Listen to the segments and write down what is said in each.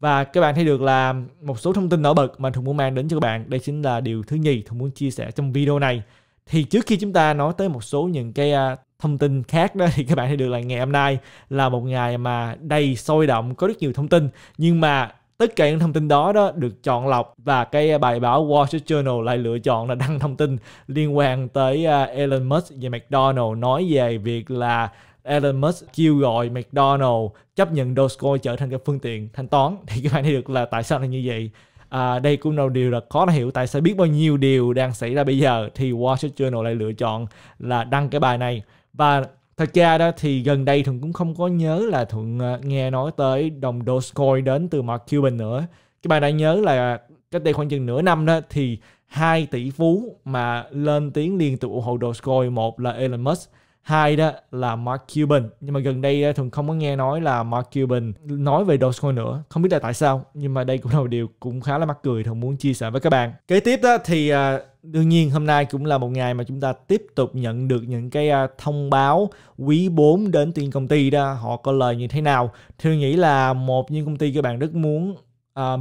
và các bạn thấy được là một số thông tin nổi bật mà thùng muốn mang đến cho các bạn đây chính là điều thứ nhì thùng muốn chia sẻ trong video này thì trước khi chúng ta nói tới một số những cái à, thông tin khác đó thì các bạn thấy được là ngày hôm nay là một ngày mà đầy sôi động có rất nhiều thông tin nhưng mà tất cả những thông tin đó đó được chọn lọc và cái bài báo Wall Street Journal lại lựa chọn là đăng thông tin liên quan tới à, Elon Musk và McDonald nói về việc là Elon Musk kêu gọi McDonald chấp nhận Dogecoin trở thành cái phương tiện thanh toán thì các bạn thấy được là tại sao là như vậy à, đây cũng là điều là khó hiểu tại sao biết bao nhiêu điều đang xảy ra bây giờ thì Wall Street Journal lại lựa chọn là đăng cái bài này và thật ra đó thì gần đây thường cũng không có nhớ là thuận à, nghe nói tới đồng Dogecoin đến từ Mark Cuban nữa các bạn đã nhớ là cách đây khoảng chừng nửa năm đó thì hai tỷ phú mà lên tiếng liên tục ủng hộ Dogecoin một là Elon Musk hai đó là Mark Cuban nhưng mà gần đây ờ, thường không có nghe nói là Mark Cuban nói về Dogecoin nữa không biết là tại sao nhưng mà đây cũng là một điều cũng khá là mắc cười thường muốn chia sẻ với các bạn kế tiếp đó thì ờ, đương nhiên hôm nay cũng là một ngày mà chúng ta tiếp tục nhận được những cái ờ, thông báo quý 4 đến từ công ty đó họ có lời như thế nào thì nghĩ là một những công ty các bạn rất muốn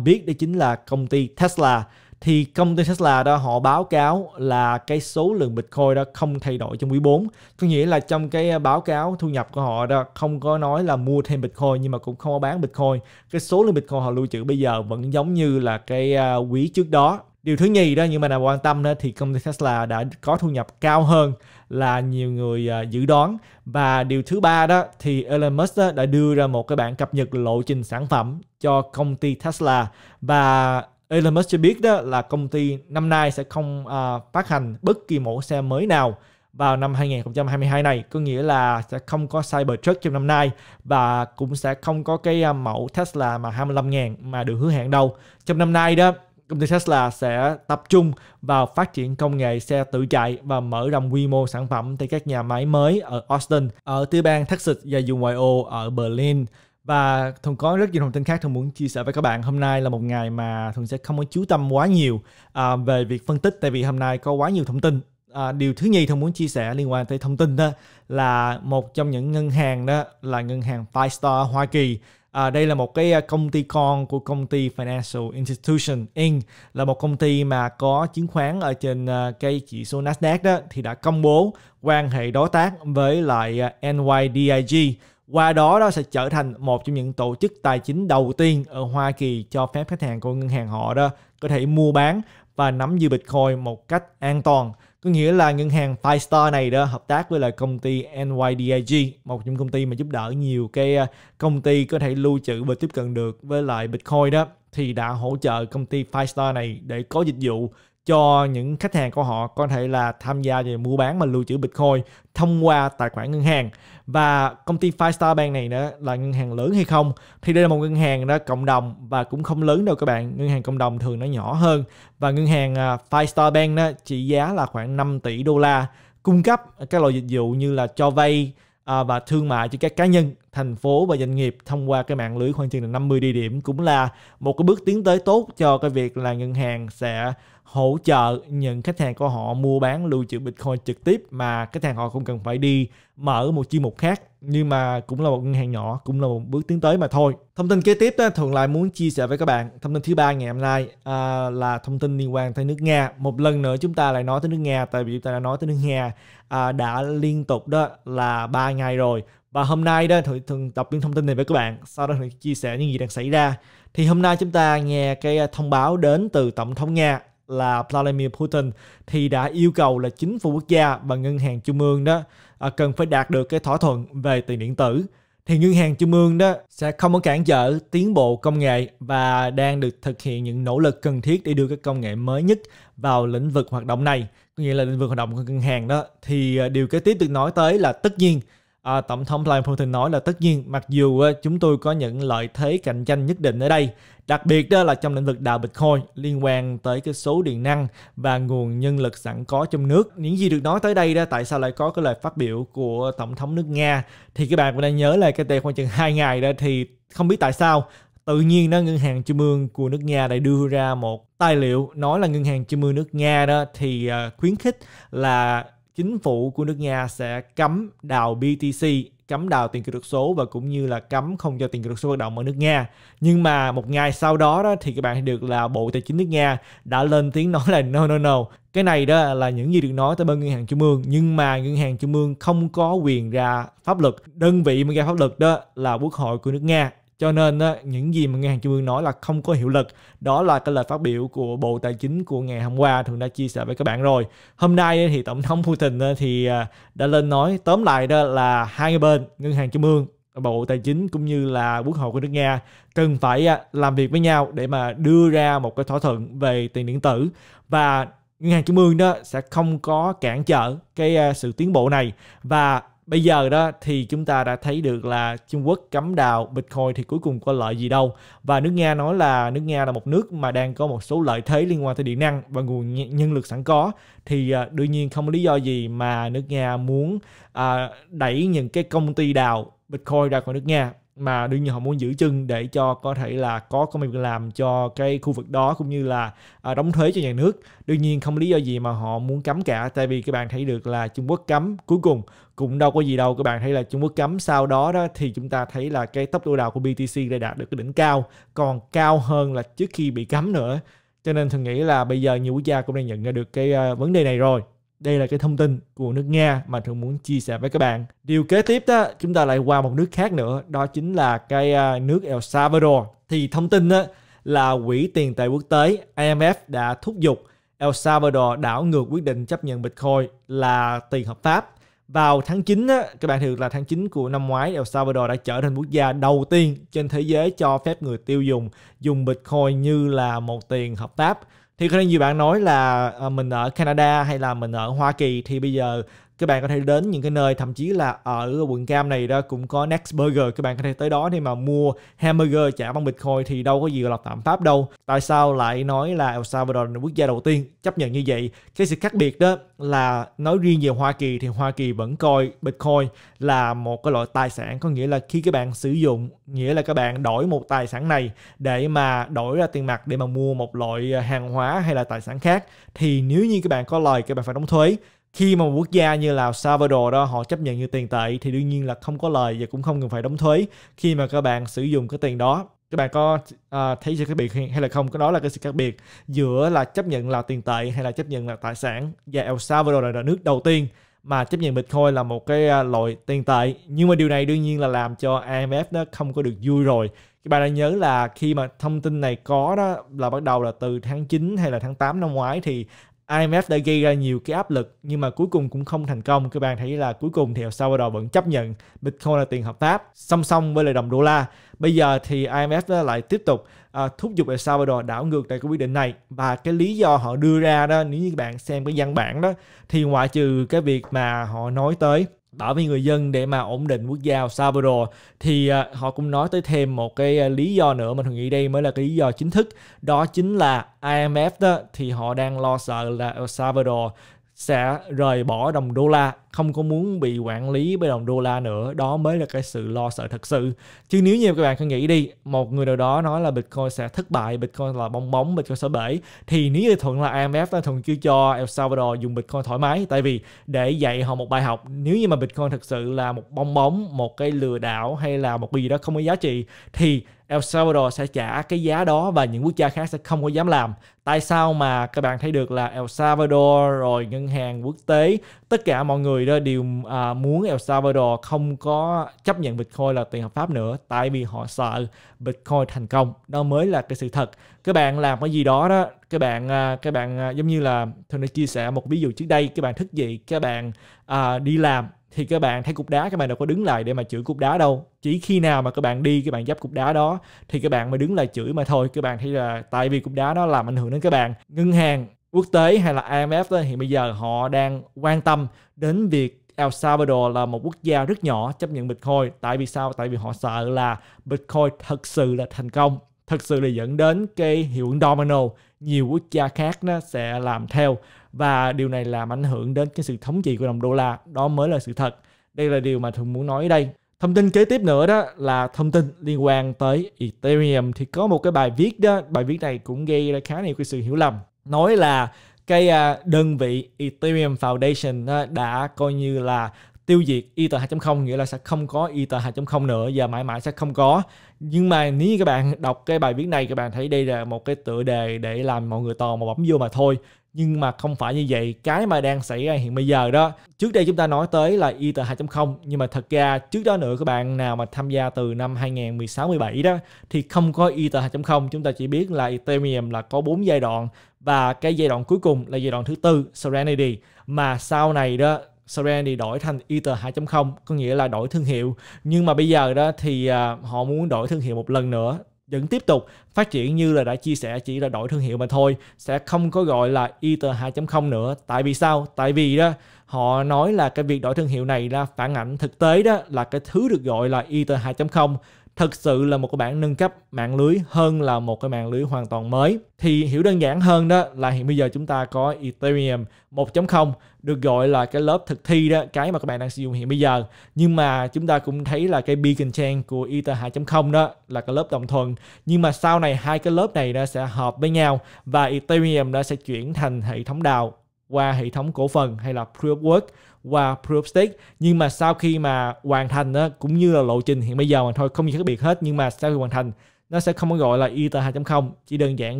biết đó chính là công ty Tesla thì công ty Tesla đó họ báo cáo là cái số lượng Bitcoin đó không thay đổi trong quý 4. Có nghĩa là trong cái à, báo cáo thu nhập của họ đó không có nói là mua thêm Bitcoin nhưng mà cũng không có bán Bitcoin. Cái số lượng Bitcoin họ lưu trữ bây giờ vẫn giống như là cái à, quý trước đó. Điều thứ nhì đó nhưng mà nào quan tâm đó thì công ty Tesla đã có thu nhập cao hơn là nhiều người à, dự đoán và điều thứ ba đó thì Elon Musk đã đưa ra một cái bản cập nhật lộ trình sản phẩm cho công ty Tesla và Elon Musk cho biết đó là công ty năm nay sẽ không uh, phát hành bất kỳ mẫu xe mới nào vào năm 2022 này có nghĩa là sẽ không có Cybertruck trong năm nay và cũng sẽ không có cái à, mẫu Tesla mà 25.000 mà được hứa hẹn đâu. Trong năm nay đó công ty Tesla sẽ tập trung vào phát triển công nghệ xe tự chạy và mở rộng quy mô sản phẩm tại các nhà máy mới ở Austin, ở tiểu bang Texas và vùng ngoại ô ở Berlin và thuần có rất nhiều thông tin khác thuần muốn chia sẻ với các bạn hôm nay là một ngày mà thuần sẽ không có chú tâm quá nhiều à, về việc phân tích tại vì hôm nay có quá nhiều thông tin à, điều thứ nhì thuần muốn chia sẻ liên quan tới thông tin đó là một trong những ngân hàng đó là ngân hàng Five Star Hoa Kỳ À, đây là một cái à, công ty con của công ty Financial Institution Inc. là một công ty mà có chứng khoán ở trên à, cái chỉ số Nasdaq đó thì đã công bố quan hệ đối tác với lại à, NYDIG qua đó đó sẽ trở thành một trong những tổ chức tài chính đầu tiên ở Hoa Kỳ cho phép khách hàng của ngân hàng họ đó có thể mua bán và nắm giữ Bitcoin một cách an toàn. Có nghĩa là ngân hàng Five này đó hợp tác với lại công ty NYDIG, một trong công ty mà giúp đỡ nhiều cái à, công ty có thể lưu trữ và tiếp cận được với lại Bitcoin đó thì đã hỗ trợ công ty Five này để có dịch vụ cho những khách hàng của họ có thể là tham gia về mua bán mà lưu trữ Bitcoin thông qua tài khoản ngân hàng và công ty Five Star Bank này nữa là ngân hàng lớn hay không thì đây là một ngân hàng đó cộng đồng và cũng không lớn đâu các bạn ngân hàng cộng đồng thường nó nhỏ hơn và ngân hàng à, Five Star Bank đó trị giá là khoảng 5 tỷ đô la cung cấp các loại dịch vụ như là cho vay à, và thương mại cho các cá nhân, thành phố và doanh nghiệp thông qua cái mạng lưới khoảng chừng là 50 địa điểm cũng là một cái bước tiến tới tốt cho cái việc là ngân hàng sẽ hỗ trợ những khách hàng của họ mua bán lưu trữ Bitcoin trực tiếp mà khách hàng họ không cần phải đi mở một chi mục khác nhưng mà cũng là một ngân hàng nhỏ cũng là một bước tiến tới mà thôi thông tin kế tiếp đó, thường lại muốn chia sẻ với các bạn thông tin thứ ba ngày hôm nay à, là thông tin liên quan tới nước nga một lần nữa chúng ta lại nói tới nước nga tại vì chúng ta đã nói tới nước nga à, đã liên tục đó là ba ngày rồi và hôm nay đó thường, thường đọc những thông tin này với các bạn sau đó thì chia sẻ những gì đang xảy ra thì hôm nay chúng ta nghe cái à, thông báo đến từ tổng thống nga là Vladimir Putin thì đã yêu cầu là chính phủ quốc gia và ngân hàng trung ương đó à, cần phải đạt được cái thỏa thuận về tiền điện tử thì ngân hàng trung ương đó sẽ không có cản trở tiến bộ công nghệ và đang được thực hiện những nỗ lực cần thiết để đưa các công nghệ mới nhất vào lĩnh vực hoạt động này có nghĩa là lĩnh vực hoạt động của ngân hàng đó thì à, điều kế tiếp được nói tới là tất nhiên À, Tổng thống Vladimir Putin nói là tất nhiên mặc dù ờ, chúng tôi có những lợi thế cạnh tranh nhất định ở đây, đặc biệt đó là trong lĩnh vực đào Bitcoin liên quan tới cái số điện năng và nguồn nhân lực sẵn có trong nước. Những gì được nói tới đây đó tại sao lại có cái lời phát biểu của Tổng thống nước Nga thì các bạn cũng đang nhớ là cái tệ khoảng chừng 2 ngày đó thì không biết tại sao tự nhiên đó ngân hàng trung ương của nước Nga đã đưa ra một tài liệu nói là ngân hàng trung ương nước Nga đó thì ờ, khuyến khích là chính phủ của nước Nga sẽ cấm đào BTC, cấm đào tiền kỹ thuật số và cũng như là cấm không cho tiền kỹ thuật số hoạt động ở nước Nga. Nhưng mà một ngày sau đó, đó thì các bạn được là Bộ Tài chính nước Nga đã lên tiếng nói là no no no. Cái này đó là những gì được nói tới bên ngân hàng trung ương nhưng mà ngân hàng trung ương không có quyền ra pháp luật. Đơn vị mà ra pháp luật đó là Quốc hội của nước Nga cho nên những gì mà ngân hàng trung ương nói là không có hiệu lực đó là cái lời phát biểu của bộ tài chính của ngày hôm qua thường đã chia sẻ với các bạn rồi hôm nay thì tổng thống putin thì à, đã lên nói tóm lại đó là hai bên ngân hàng trung ương Bộ Tài chính cũng như là Quốc hội của nước Nga cần phải à, làm việc với nhau để mà đưa ra một cái thỏa thuận về tiền điện tử và ngân hàng trung ương đó sẽ không có cản trở cái à, sự tiến bộ này và bây giờ đó thì chúng ta đã thấy được là Trung Quốc cấm đào Bitcoin thì cuối cùng có lợi gì đâu và nước Nga nói là nước Nga là một nước mà đang có một số lợi thế liên quan tới điện năng và nguồn nhân lực sẵn có thì à, đương nhiên không có lý do gì mà nước Nga muốn à, đẩy những cái công ty đào Bitcoin ra khỏi nước Nga mà đương nhiên họ muốn giữ chân để cho có thể là có công việc làm cho cái khu vực đó cũng như là à, đóng thuế cho nhà nước đương nhiên không lý do gì mà họ muốn cấm cả tại vì các bạn thấy được là Trung Quốc cấm cuối cùng cũng đâu có gì đâu các bạn thấy là Trung Quốc cấm sau đó đó thì chúng ta thấy là cái tốc độ đào của BTC đã đạt được cái đỉnh cao còn cao hơn là trước khi bị cấm nữa cho nên thường nghĩ là bây giờ nhiều quốc gia cũng đang nhận ra được cái uh, vấn đề này rồi đây là cái thông tin của nước Nga mà thường muốn chia sẻ với các bạn. Điều kế tiếp đó, chúng ta lại qua một nước khác nữa, đó chính là cái à, nước El Salvador. Thì thông tin đó, là Quỹ tiền tệ quốc tế IMF đã thúc giục El Salvador đảo ngược quyết định chấp nhận Bitcoin là tiền hợp pháp. Vào tháng 9, đó, các bạn thường là tháng 9 của năm ngoái, El Salvador đã trở thành quốc gia đầu tiên trên thế giới cho phép người tiêu dùng dùng Bitcoin như là một tiền hợp pháp thì có nhiều bạn nói là ờ, mình ở Canada hay là mình ở Hoa Kỳ thì bây giờ các bạn có thể đến những cái nơi thậm chí là ở quận cam này đó cũng có Next Burger các bạn có thể tới đó để mà mua hamburger trả bằng Bitcoin thì đâu có gì gọi là phạm pháp đâu tại sao lại nói là El Salvador là quốc gia đầu tiên chấp nhận như vậy cái sự khác biệt đó là nói riêng về Hoa Kỳ thì Hoa Kỳ vẫn coi Bitcoin là một cái loại tài sản có nghĩa là khi các bạn sử dụng nghĩa là các bạn đổi một tài sản này để mà đổi ra tiền mặt để mà mua một loại ờ, hàng hóa hay là tài sản khác thì nếu như các bạn có lời các bạn phải đóng thuế khi mà một quốc gia như là Salvador đó họ chấp nhận như tiền tệ thì đương nhiên là không có lời và cũng không cần phải đóng thuế khi mà các bạn sử dụng cái tiền đó các bạn có uh, thấy sự khác biệt hay là không Cái đó là cái sự khác biệt giữa là chấp nhận là tiền tệ hay là chấp nhận là tài sản và El Salvador là nước đầu tiên mà chấp nhận Bitcoin là một cái à, loại tiền tệ nhưng mà điều này đương nhiên là làm cho IMF nó không có được vui rồi các bạn đã nhớ là khi mà thông tin này có đó là bắt đầu là từ tháng 9 hay là tháng 8 năm ngoái thì IMF đã gây ra nhiều cái áp lực nhưng mà cuối cùng cũng không thành công. Các bạn thấy là cuối cùng thì El Salvador vẫn chấp nhận Bitcoin là tiền hợp pháp song song với lại đồng đô la. Bây giờ thì IMF lại tiếp tục à, thúc giục El Salvador đảo ngược tại cái quyết định này và cái lý do họ đưa ra đó nếu như các bạn xem cái văn bản đó thì ngoại trừ cái việc mà họ nói tới bảo vệ người dân để mà ổn định quốc gia El Salvador thì à, họ cũng nói tới thêm một cái à, lý do nữa mà tôi nghĩ đây mới là cái lý do chính thức đó chính là IMF đó thì họ đang lo sợ là El Salvador sẽ rời bỏ đồng đô la không có muốn bị quản lý bởi đồng đô la nữa đó mới là cái sự lo sợ thật sự chứ nếu như các bạn cứ nghĩ đi một người nào đó nói là bitcoin sẽ thất bại bitcoin là bong bóng bitcoin sẽ bể thì nếu như thuận là imf thuận chưa cho el salvador dùng bitcoin thoải mái tại vì để dạy họ một bài học nếu như mà bitcoin thật sự là một bong bóng một cái lừa đảo hay là một cái gì đó không có giá trị thì El Salvador sẽ trả cái giá đó và những quốc gia khác sẽ không có dám làm. Tại sao mà các bạn thấy được là El Salvador rồi ngân hàng quốc tế tất cả mọi người đó đều à, muốn El Salvador không có chấp nhận Bitcoin là tiền hợp pháp nữa tại vì họ sợ Bitcoin thành công. Đó mới là cái sự thật. Các bạn làm cái gì đó đó các bạn à, các bạn à, giống như là thường đã chia sẻ một ví dụ trước đây các bạn thức dậy các bạn à, đi làm thì các bạn thấy cục đá các bạn đâu có đứng lại để mà chửi cục đá đâu chỉ khi nào mà các bạn đi các bạn dắp cục đá đó thì các bạn mới đứng lại chửi mà thôi các bạn thấy là tại vì cục đá nó làm ảnh hưởng đến các bạn ngân hàng quốc tế hay là IMF đó, hiện bây giờ họ đang quan tâm đến việc El Salvador là một quốc gia rất nhỏ chấp nhận Bitcoin. Tại vì sao? Tại vì họ sợ là Bitcoin thật sự là thành công, thật sự là dẫn đến cái hiệu ứng domino nhiều quốc gia khác nó sẽ làm theo và điều này làm ảnh hưởng đến cái sự thống trị của đồng đô la đó mới là sự thật đây là điều mà thường muốn nói ở đây thông tin kế tiếp nữa đó là thông tin liên quan tới Ethereum thì có một cái bài viết đó bài viết này cũng gây ra khá nhiều cái sự hiểu lầm nói là cái à, đơn vị Ethereum Foundation đã coi như là tiêu diệt Ether 2.0 nghĩa là sẽ không có Ether 2.0 nữa và mãi mãi sẽ không có nhưng mà nếu như các bạn đọc cái bài viết này các bạn thấy đây là một cái tựa đề để làm mọi người tò mò bấm vô mà thôi nhưng mà không phải như vậy cái mà đang xảy ra hiện bây giờ đó trước đây chúng ta nói tới là Ether 2.0 nhưng mà thật ra trước đó nữa các bạn nào mà tham gia từ năm 2016 17 đó thì không có Ether 2.0 chúng ta chỉ biết là Ethereum là có bốn giai đoạn và cái giai đoạn cuối cùng là giai đoạn thứ tư Serenity mà sau này đó Soren thì đổi thành Ether 2.0 có nghĩa là đổi thương hiệu nhưng mà bây giờ đó thì à, họ muốn đổi thương hiệu một lần nữa vẫn tiếp tục phát triển như là đã chia sẻ chỉ là đổi thương hiệu mà thôi sẽ không có gọi là Ether 2.0 nữa tại vì sao tại vì đó họ nói là cái việc đổi thương hiệu này là phản ảnh thực tế đó là cái thứ được gọi là Ether 2.0 thực sự là một cái bản nâng cấp mạng lưới hơn là một cái mạng lưới hoàn toàn mới. Thì hiểu đơn giản hơn đó là hiện bây giờ chúng ta có Ethereum 1.0 được gọi là cái lớp thực thi đó, cái mà các bạn đang sử dụng hiện bây giờ. Nhưng mà chúng ta cũng thấy là cái beacon chain của Ether 2.0 đó là cái lớp đồng thuận. Nhưng mà sau này hai cái lớp này nó sẽ hợp với nhau và Ethereum nó sẽ chuyển thành hệ thống đào qua hệ thống cổ phần hay là proof work qua proof stake nhưng mà sau khi mà hoàn thành đó, cũng như là lộ trình hiện bây giờ mà thôi không gì khác biệt hết nhưng mà sau khi hoàn thành nó sẽ không gọi là Ether 2.0 chỉ đơn giản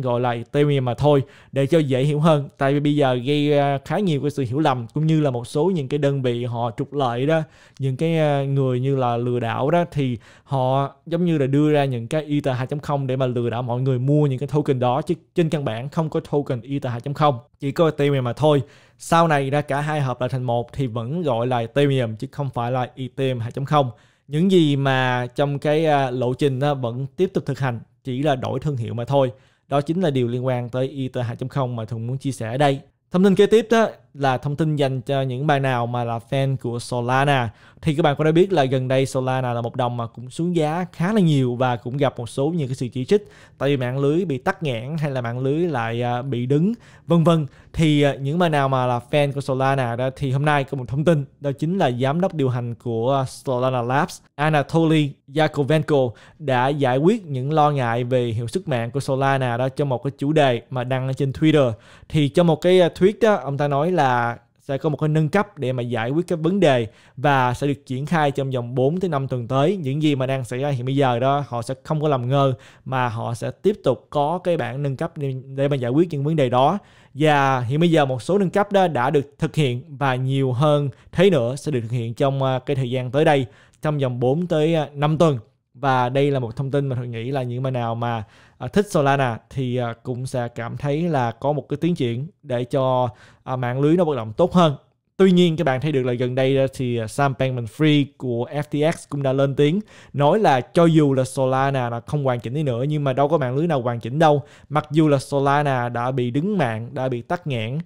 gọi là Ethereum mà thôi để cho dễ hiểu hơn tại vì bây giờ gây à, khá nhiều cái sự hiểu lầm cũng như là một số những cái đơn vị họ trục lợi đó những cái à, người như là lừa đảo đó thì họ giống như là đưa ra những cái Ether 2.0 để mà lừa đảo mọi người mua những cái token đó chứ trên căn bản không có token Ether 2.0 chỉ có Ethereum mà thôi sau này ra cả hai hợp lại thành một thì vẫn gọi là Ethereum chứ không phải là Ethereum 2.0 những gì mà trong cái à, lộ trình vẫn tiếp tục thực hành chỉ là đổi thương hiệu mà thôi đó chính là điều liên quan tới Ether 2.0 mà Thuận muốn chia sẻ ở đây thông tin kế tiếp đó là thông tin dành cho những bạn nào mà là fan của Solana thì các bạn cũng đã biết là gần đây Solana là một đồng mà cũng xuống giá khá là nhiều và cũng gặp một số những cái sự chỉ trích tại vì mạng lưới bị tắc nghẽn hay là mạng lưới lại à, bị đứng vân vân thì à, những bạn nào mà là fan của Solana đó thì hôm nay có một thông tin đó chính là giám đốc điều hành của Solana Labs Anatoly Yakovenko đã giải quyết những lo ngại về hiệu suất mạng của Solana đó cho một cái chủ đề mà đăng trên Twitter thì cho một cái à, tweet đó ông ta nói là là sẽ có một cái nâng cấp để mà giải quyết các vấn đề và sẽ được triển khai trong vòng 4 tới 5 tuần tới. Những gì mà đang xảy ra hiện bây giờ đó họ sẽ không có làm ngơ mà họ sẽ tiếp tục có cái bản nâng cấp để mà giải quyết những vấn đề đó. Và hiện bây giờ một số nâng cấp đó đã được thực hiện và nhiều hơn thế nữa sẽ được thực hiện trong à, cái thời gian tới đây trong vòng 4 tới 5 à, tuần. Và đây là một thông tin mà tôi nghĩ là những bạn nào mà À, thích Solana thì à, cũng sẽ cảm thấy là có một cái tiến triển để cho à, mạng lưới nó hoạt động tốt hơn Tuy nhiên các bạn thấy được là gần đây thì Sam Bankman-Fried của FTX cũng đã lên tiếng nói là cho dù là Solana là không hoàn chỉnh đi nữa nhưng mà đâu có mạng lưới nào hoàn chỉnh đâu. Mặc dù là Solana đã bị đứng mạng, đã bị tắt nghẽn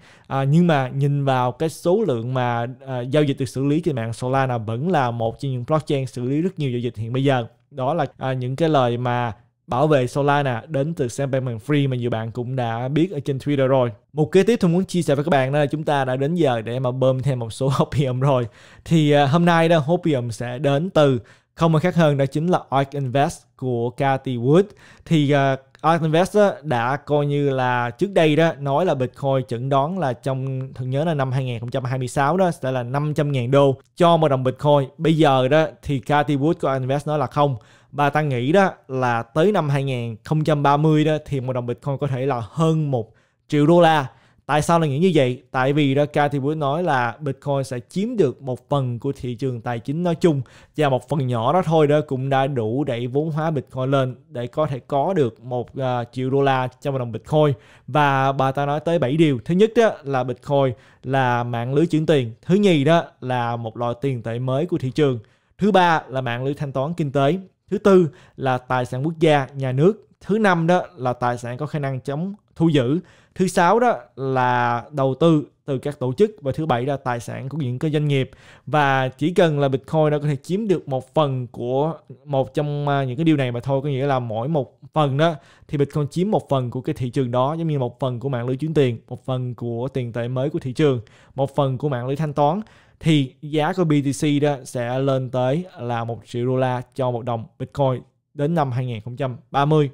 nhưng mà nhìn vào cái số lượng mà giao dịch được xử lý trên mạng Solana vẫn là một trong những blockchain xử lý rất nhiều giao dịch hiện bây giờ đó là những cái lời mà bảo vệ Solana đến từ Sam Bankman Free mà nhiều bạn cũng đã biết ở trên Twitter rồi. Một kế tiếp tôi muốn chia sẻ với các bạn đó là chúng ta đã đến giờ để mà bơm thêm một số Hopium rồi. Thì à, hôm nay đó Hopium sẽ đến từ không ai khác hơn đó chính là ARK Invest của Cathy Wood. Thì uh, Art Invest đã coi như là trước đây đó nói là Bitcoin chẩn đoán là trong thường nhớ là năm 2026 đó sẽ là 500.000 đô cho một đồng Bitcoin. Bây giờ đó thì Cathy Wood của Art Invest nói là không. Bà ta nghĩ đó là tới năm 2030 đó thì một đồng Bitcoin có thể là hơn một triệu đô la Tại sao là nghĩ như vậy? Tại vì ra ca thì buổi nói là Bitcoin sẽ chiếm được một phần của thị trường tài chính nói chung và một phần nhỏ đó thôi đó cũng đã đủ đẩy vốn hóa Bitcoin lên để có thể có được một uh, triệu đô la trong đồng Bitcoin và bà ta nói tới 7 điều. Thứ nhất đó là Bitcoin là mạng lưới chuyển tiền. Thứ nhì đó là một loại tiền tệ mới của thị trường. Thứ ba là mạng lưới thanh toán kinh tế. Thứ tư là tài sản quốc gia, nhà nước thứ năm đó là tài sản có khả năng chống thu giữ thứ sáu đó là đầu tư từ các tổ chức và thứ bảy là tài sản của những cái doanh nghiệp và chỉ cần là bitcoin nó có thể chiếm được một phần của một trong à, những cái điều này mà thôi có nghĩa là mỗi một phần đó thì bitcoin chiếm một phần của cái thị trường đó giống như một phần của mạng lưới chuyển tiền một phần của tiền tệ mới của thị trường một phần của mạng lưới thanh toán thì giá của BTC đó sẽ lên tới là một triệu đô la cho một đồng Bitcoin đến năm 2030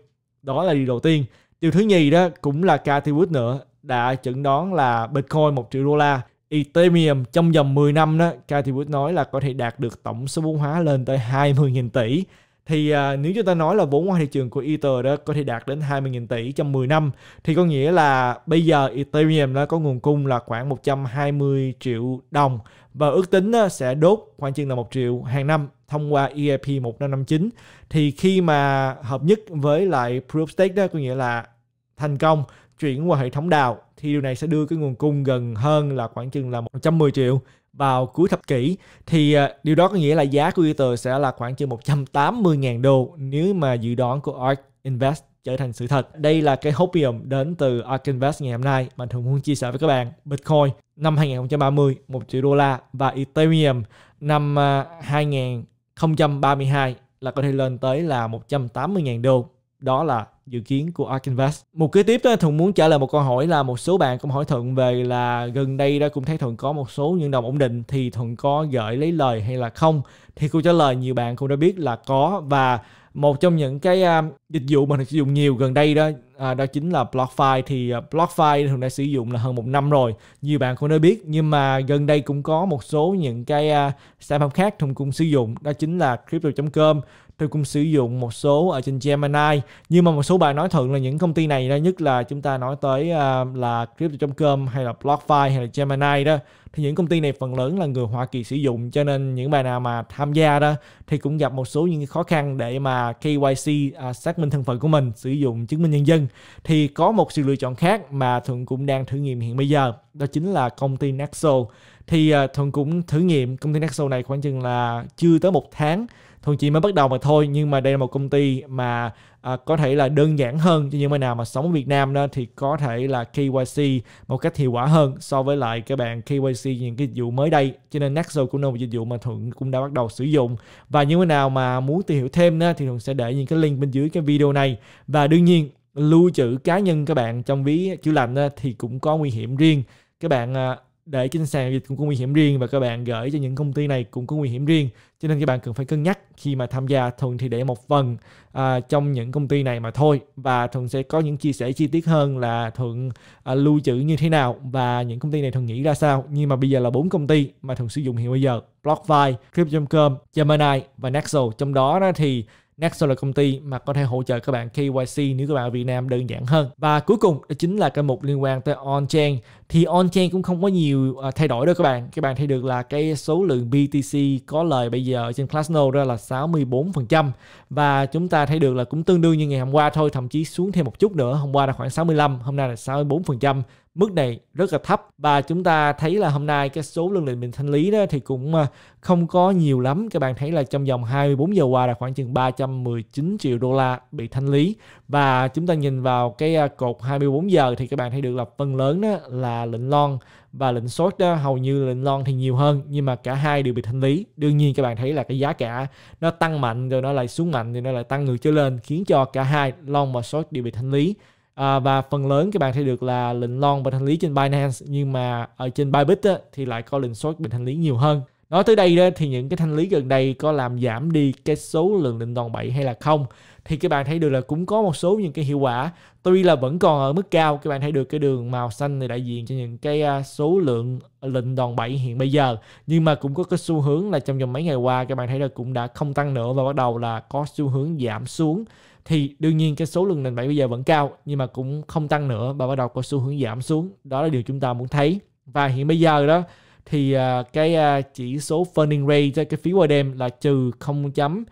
đó là điều đầu tiên điều thứ nhì đó cũng là Cathy Wood nữa đã chẩn đoán là Bitcoin 1 triệu đô la Ethereum trong vòng 10 năm đó Cathy Wood nói là có thể đạt được tổng số vốn hóa lên tới 20.000 tỷ thì à, nếu chúng ta nói là vốn ngoài thị trường của Ether đó có thể đạt đến 20.000 tỷ trong 10 năm thì có nghĩa là bây giờ Ethereum nó có nguồn cung là khoảng 120 triệu đồng và ước tính đó, à, sẽ đốt khoảng chừng là 1 triệu hàng năm thông qua EIP 1559 thì khi mà hợp nhất với lại Proof of Stake đó có nghĩa là thành công chuyển qua hệ thống đào thì điều này sẽ đưa cái nguồn cung gần hơn là khoảng chừng là 110 triệu vào cuối thập kỷ thì à, điều đó có nghĩa là giá của Ether sẽ là khoảng chừng 180.000 đô nếu mà dự đoán của ARK Invest trở thành sự thật. Đây là cái hopium đến từ ARK Invest ngày hôm nay. Mình thường muốn chia sẻ với các bạn Bitcoin năm 2030 1 triệu đô la và Ethereum năm 2032 à, là có thể lên tới là 180.000 đô đó là dự kiến của Ark Invest. Một kế tiếp đó Thuận muốn trả lời một câu hỏi là một số bạn cũng hỏi Thuận về là gần đây đó cũng thấy Thuận có một số những đồng ổn định thì Thuận có gửi lấy lời hay là không? Thì câu trả lời nhiều bạn cũng đã biết là có và một trong những cái um, dịch vụ mà Thuận sử dụng nhiều gần đây đó à, đó chính là BlockFi thì uh, BlockFi Thuận đã sử dụng là hơn một năm rồi nhiều bạn cũng đã biết nhưng mà gần đây cũng có một số những cái uh, sản phẩm khác Thuận cũng sử dụng đó chính là crypto.com tôi cũng sử dụng một số ở trên Gemini nhưng mà một số bạn nói thuận là những công ty này đó nhất là chúng ta nói tới uh, là crypto.com hay là BlockFi hay là Gemini đó thì những công ty này phần lớn là người Hoa Kỳ sử dụng cho nên những bạn nào mà tham gia đó thì cũng gặp một số những khó khăn để mà KYC à, xác minh thân phận của mình sử dụng chứng minh nhân dân thì có một sự lựa chọn khác mà Thuận cũng đang thử nghiệm hiện bây giờ đó chính là công ty Nexo thì à, Thuận cũng thử nghiệm công ty Nexo này khoảng chừng là chưa tới một tháng thường chỉ mới bắt đầu mà thôi nhưng mà đây là một công ty mà à, có thể là đơn giản hơn cho những bạn nào mà sống ở Việt Nam đó thì có thể là KYC một cách hiệu quả hơn so với lại các bạn KYC những cái dịch vụ mới đây cho nên Nexo cũng là một dịch vụ mà Thuận cũng đã bắt đầu sử dụng và những bạn nào mà muốn tìm hiểu thêm đó, thì Thuận sẽ để những cái link bên dưới cái video này và đương nhiên lưu trữ cá nhân các bạn trong ví chữ lành đó, thì cũng có nguy hiểm riêng các bạn à, để trên sàn dịch cũng có nguy hiểm riêng và các bạn gửi cho những công ty này cũng có nguy hiểm riêng cho nên các bạn cần phải cân nhắc khi mà tham gia thuận thì để một phần à, trong những công ty này mà thôi và thuận sẽ có những chia sẻ chi tiết hơn là thuận à, lưu trữ như thế nào và những công ty này thuận nghĩ ra sao nhưng mà bây giờ là bốn công ty mà thuận sử dụng hiện bây giờ BlockFi, Crypto.com, Gemini và Nexo trong đó, đó thì Nexo là công ty mà có thể hỗ trợ các bạn KYC nếu các bạn ở Việt Nam đơn giản hơn. Và cuối cùng đó chính là cái mục liên quan tới on-chain thì on chain cũng không có nhiều à, thay đổi đâu các bạn các bạn thấy được là cái số lượng BTC có lời bây giờ trên Classnode ra là 64% và chúng ta thấy được là cũng tương đương như ngày hôm qua thôi thậm chí xuống thêm một chút nữa hôm qua là khoảng 65 hôm nay là 64% mức này rất là thấp và chúng ta thấy là hôm nay cái số lượng lệnh mình thanh lý đó thì cũng à, không có nhiều lắm các bạn thấy là trong vòng 24 giờ qua là khoảng chừng 319 triệu đô la bị thanh lý và chúng ta nhìn vào cái à, cột 24 giờ thì các bạn thấy được là phần lớn đó là lệnh lon và lệnh short đó hầu như lệnh lon thì nhiều hơn nhưng mà cả hai đều bị thanh lý đương nhiên các bạn thấy là cái giá cả nó tăng mạnh rồi nó lại xuống mạnh rồi nó lại tăng ngược trở lên khiến cho cả hai lon và short đều bị thanh lý à, và phần lớn các bạn thấy được là lệnh lon bị thanh lý trên Binance nhưng mà ở trên Bybit á, thì lại có lệnh short bị thanh lý nhiều hơn Nói tới đây đó, thì những cái thanh lý gần đây có làm giảm đi cái số lượng định đòn bậy hay là không thì các bạn thấy được là cũng có một số những cái hiệu quả tuy là vẫn còn ở mức cao các bạn thấy được cái đường màu xanh này đại diện cho những cái à, số lượng lệnh đòn bẩy hiện bây giờ nhưng mà cũng có cái xu hướng là trong vòng mấy ngày qua các bạn thấy là cũng đã không tăng nữa và bắt đầu là có xu hướng giảm xuống thì đương nhiên cái số lượng lệnh bẩy bây giờ vẫn cao nhưng mà cũng không tăng nữa và bắt đầu có xu hướng giảm xuống đó là điều chúng ta muốn thấy và hiện bây giờ đó thì uh, cái uh, chỉ số funding rate cái phí qua đêm là trừ 0.008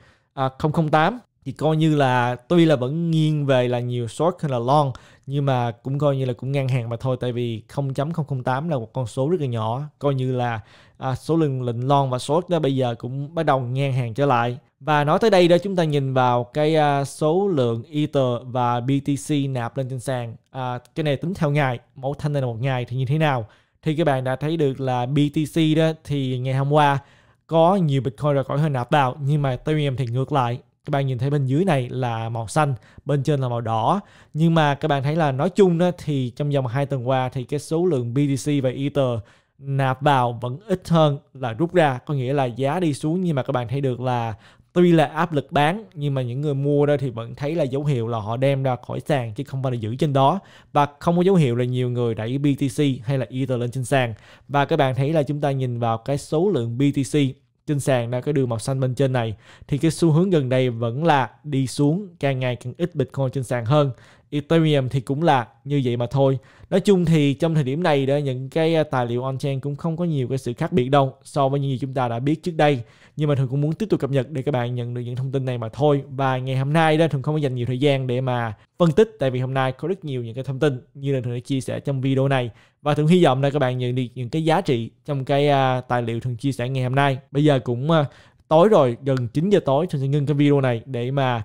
à, thì coi như là tuy là vẫn nghiêng về là nhiều short hay là long nhưng mà cũng coi như là cũng ngang hàng mà thôi tại vì 0.008 là một con số rất là nhỏ coi như là à, số lượng lệnh long và short đó bây giờ cũng bắt đầu ngang hàng trở lại và nói tới đây đó chúng ta nhìn vào cái à, số lượng Ether và BTC nạp lên trên sàn à, cái này tính theo ngày mẫu thanh này là một ngày thì như thế nào thì các bạn đã thấy được là BTC đó thì ngày hôm qua có nhiều Bitcoin rời khỏi hơi nạp vào nhưng mà Ethereum thì ngược lại các bạn nhìn thấy bên dưới này là màu xanh bên trên là màu đỏ nhưng mà các bạn thấy là nói chung đó thì trong vòng hai tuần qua thì cái số lượng BTC và Ether nạp vào vẫn ít hơn là rút ra có nghĩa là giá đi xuống nhưng mà các bạn thấy được là tuy là áp lực bán nhưng mà những người mua đó thì vẫn thấy là dấu hiệu là họ đem ra khỏi sàn chứ không phải là giữ trên đó và không có dấu hiệu là nhiều người đẩy BTC hay là Ether lên trên sàn và các bạn thấy là chúng ta nhìn vào cái số lượng BTC trên sàn là cái đường màu xanh bên trên này thì cái xu hướng gần đây vẫn là đi xuống càng ngày càng ít Bitcoin trên sàn hơn Ethereum thì cũng là như vậy mà thôi. Nói chung thì trong thời điểm này đó những cái à, tài liệu on-chain cũng không có nhiều cái sự khác biệt đâu so với những gì chúng ta đã biết trước đây. Nhưng mà thường cũng muốn tiếp tục cập nhật để các bạn nhận được những thông tin này mà thôi. Và ngày hôm nay đó thường không có dành nhiều thời gian để mà phân tích tại vì hôm nay có rất nhiều những cái thông tin như là thường đã chia sẻ trong video này và thường hy vọng là các bạn nhận được những cái giá trị trong cái à, tài liệu thường chia sẻ ngày hôm nay. Bây giờ cũng à, tối rồi gần 9 giờ tối thường sẽ ngưng cái video này để mà